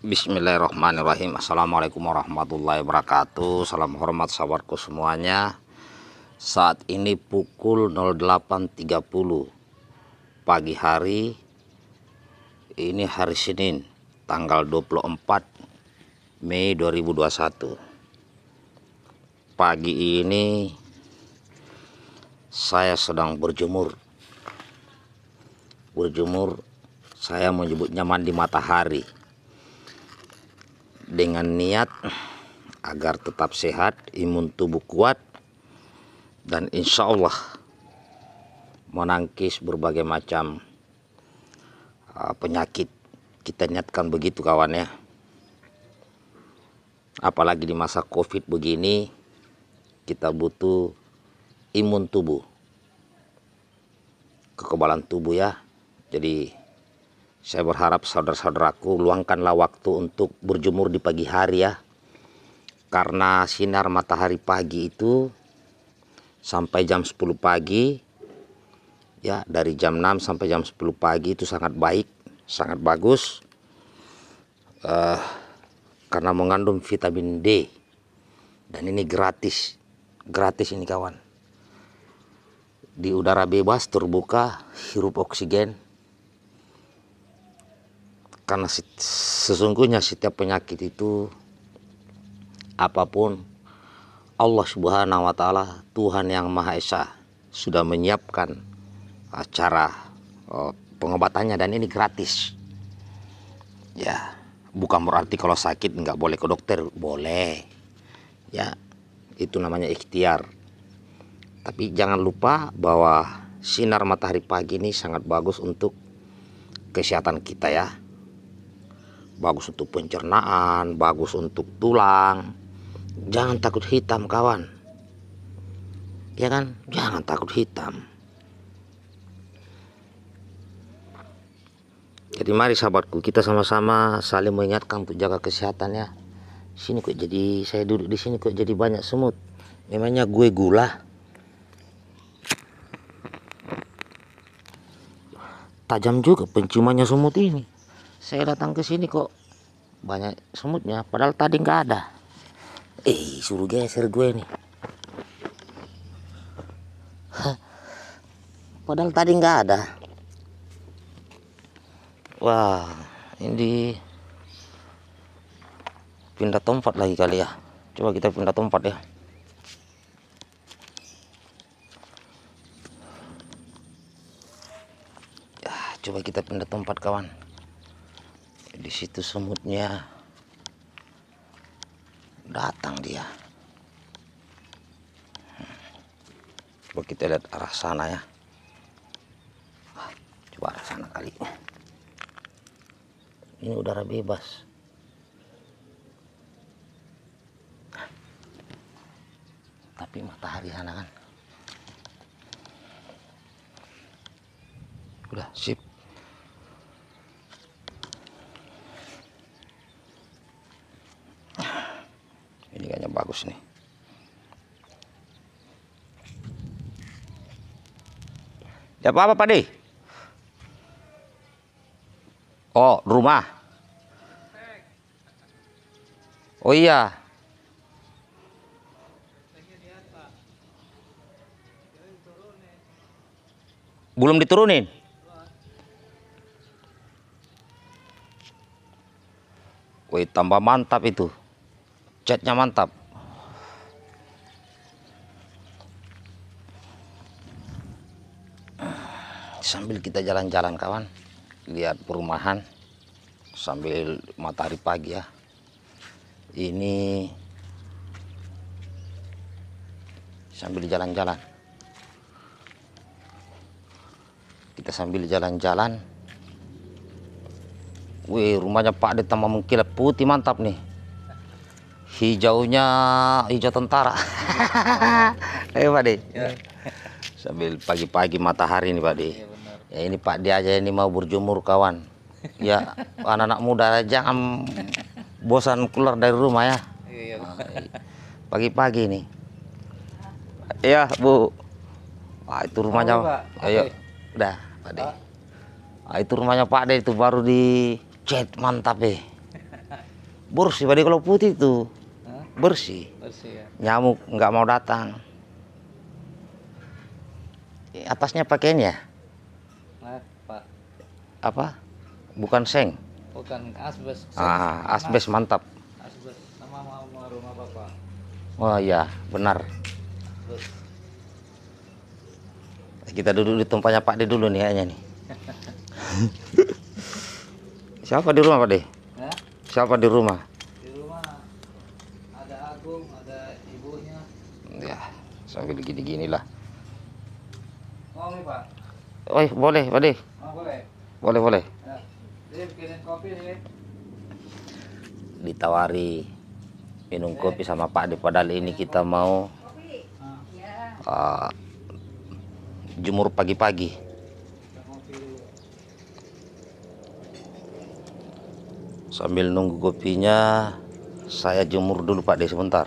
Bismillahirrahmanirrahim Assalamualaikum warahmatullahi wabarakatuh Salam hormat sahabatku semuanya Saat ini pukul 08.30 Pagi hari Ini hari Senin Tanggal 24 Mei 2021 Pagi ini Saya sedang berjemur Berjemur Saya menyebutnya mandi matahari dengan niat agar tetap sehat, imun tubuh kuat, dan insya Allah menangkis berbagai macam uh, penyakit. Kita niatkan begitu kawan ya. Apalagi di masa covid begini, kita butuh imun tubuh. Kekebalan tubuh ya. Jadi saya berharap saudara-saudaraku luangkanlah waktu untuk berjemur di pagi hari ya. Karena sinar matahari pagi itu sampai jam 10 pagi ya dari jam 6 sampai jam 10 pagi itu sangat baik, sangat bagus. Uh, karena mengandung vitamin D. Dan ini gratis. Gratis ini kawan. Di udara bebas terbuka hirup oksigen karena sesungguhnya setiap penyakit itu apapun Allah Subhanahu wa taala Tuhan yang Maha Esa sudah menyiapkan uh, cara uh, pengobatannya dan ini gratis. Ya, bukan berarti kalau sakit nggak boleh ke dokter, boleh. Ya, itu namanya ikhtiar. Tapi jangan lupa bahwa sinar matahari pagi ini sangat bagus untuk kesehatan kita ya bagus untuk pencernaan, bagus untuk tulang. Jangan takut hitam, kawan. Ya kan? Jangan takut hitam. Jadi mari sahabatku, kita sama-sama saling mengingatkan untuk jaga kesehatan ya. Sini kok jadi saya duduk di sini kok jadi banyak semut. Memangnya gue gula. Tajam juga penciumannya semut ini. Saya datang ke sini kok banyak semutnya padahal tadi nggak ada eh suruh geser gue nih padahal tadi nggak ada wah ini pindah tempat lagi kali ya coba kita pindah tempat ya, ya coba kita pindah tempat kawan di situ semutnya datang dia hmm. coba kita lihat arah sana ya ah, coba arah sana kali ini udara bebas tapi matahari sana kan udah sip ini kayaknya bagus nih ya apa apa Pak De oh rumah oh iya belum diturunin Wih tambah mantap itu catnya mantap sambil kita jalan-jalan kawan lihat perumahan sambil matahari pagi ya ini sambil jalan-jalan kita sambil jalan-jalan wih rumahnya Pak ditambah mengkilap putih mantap nih hijaunya hijau tentara. Ayo Pak De. Ya. Sambil pagi-pagi matahari nih Pak De. Iya, ya, ini Pak De aja ini mau berjemur kawan. Ya anak-anak muda jangan bosan keluar dari rumah ya. Iya, nah, iya. Pagi-pagi nih. Iya Bu. Wah itu rumahnya. Ayo. Udah Pak De. Nah, ah, itu rumahnya Pak De itu baru di chat mantap eh. Pak de kalau putih tuh bersih, bersih ya. nyamuk nggak mau datang atasnya pakainya apa apa bukan seng bukan asbes ah asbes mantap asbes sama mau rumah bapak oh iya benar asbes. kita duduk di tempatnya Pak De dulu nih kayaknya nih siapa di rumah Pak De siapa di rumah sambil gini-gini lah oh boleh boleh oh, boleh boleh boleh ya. ditawari minum kopi sama Pak di padahal ini kita mau uh, jemur pagi-pagi sambil nunggu kopinya saya jemur dulu Pak De sebentar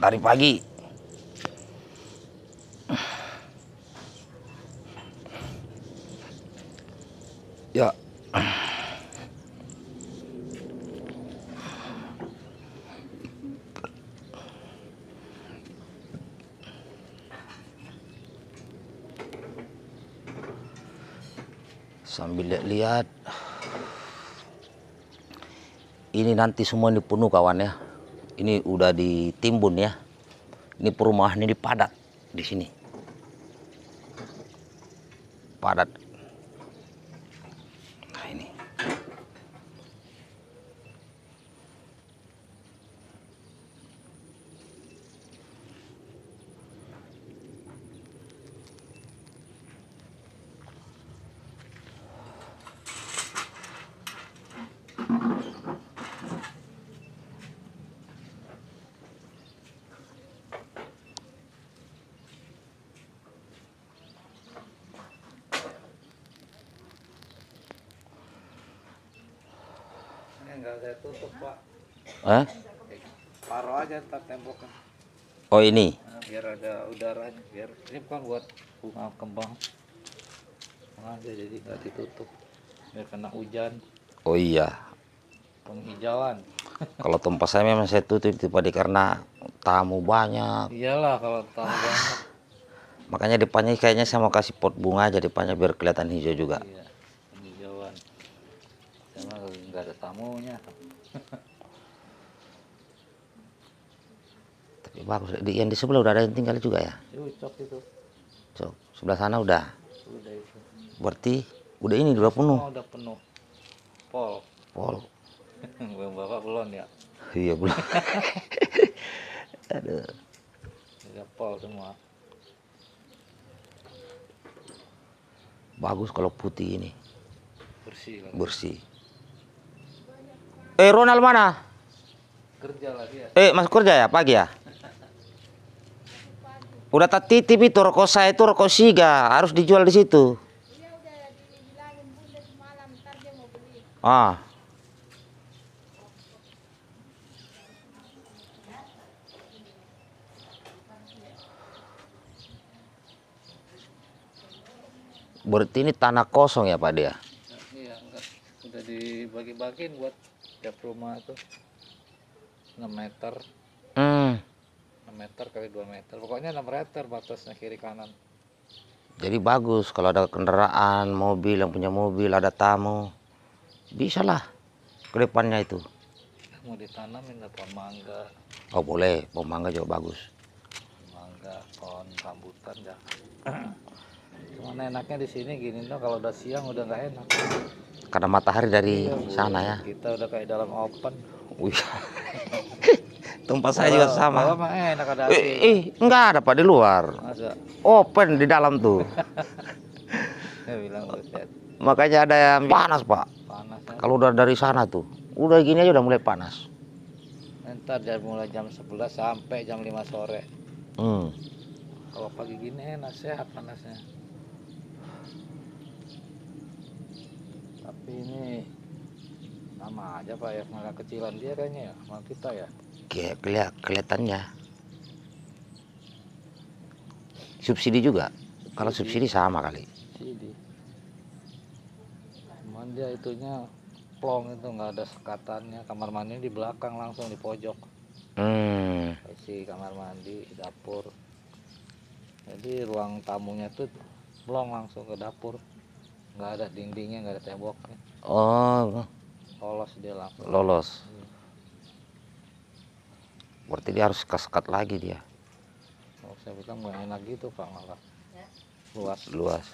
dari pagi. Ya. Sambil lihat ini nanti semua ini penuh kawan ya ini udah ditimbun ya ini perumahan ini padat di sini padat nggak saya tutup pak Hah? Paro aja tak temboknya oh ini nah, biar ada udaranya biar ini bukan buat bunga kembang aja jadi nggak ditutup biar kena hujan oh iya penghijauan kalau tempat saya memang saya tutup tiba di karena tamu banyak iyalah kalau tamu ah. banyak makanya depannya kayaknya saya mau kasih pot bunga aja depannya biar kelihatan hijau juga iya. maunya tapi bagus yang di sebelah udah ada yang tinggal juga ya Cok itu sebelah sana udah udah itu berarti udah ini udah penuh oh, udah penuh pol pol belum bapak belum ya iya belum aduh udah pol semua bagus kalau putih ini bersih bersih Eh Ronald mana? Kerja lagi ya. Eh masuk kerja ya pagi ya? Udah tak titip itu rokok saya itu rokok siga harus dijual di situ. Iya, ah. Berarti ini tanah kosong ya Pak dia? Iya, enggak. Udah dibagi-bagiin buat setiap rumah tuh 6 meter hmm. 6 meter kali 2 meter pokoknya 6 meter batasnya kiri kanan jadi bagus kalau ada kendaraan mobil yang punya mobil ada tamu bisa lah ke depannya itu mau ditanamin pohon mangga oh boleh pohon mangga juga bagus mangga pohon rambutan ya Mana enaknya di sini gini tuh kalau udah siang udah nggak enak karena matahari dari iya, sana ya kita udah kayak dalam open wih tempat saya juga sama mah enak ada eh, eh enggak ada pak di luar Masa? open di dalam tuh bilang, makanya ada yang panas pak panas ya. kalau udah dari sana tuh udah gini aja udah mulai panas ntar dari mulai jam 11 sampai jam 5 sore hmm. kalau pagi gini enak sehat panasnya ini sama aja pak ya malah kecilan dia kayaknya ya sama kita ya kayak kelihat kelihatannya subsidi juga subsidi. kalau subsidi sama kali subsidi cuman dia itunya plong itu nggak ada sekatannya kamar mandi di belakang langsung di pojok hmm. isi kamar mandi dapur jadi ruang tamunya tuh plong langsung ke dapur nggak ada dindingnya nggak ada temboknya oh lolos dia langsung lolos hmm. berarti dia harus kesekat lagi dia oh, saya bilang nggak enak gitu pak malah ya. luas luas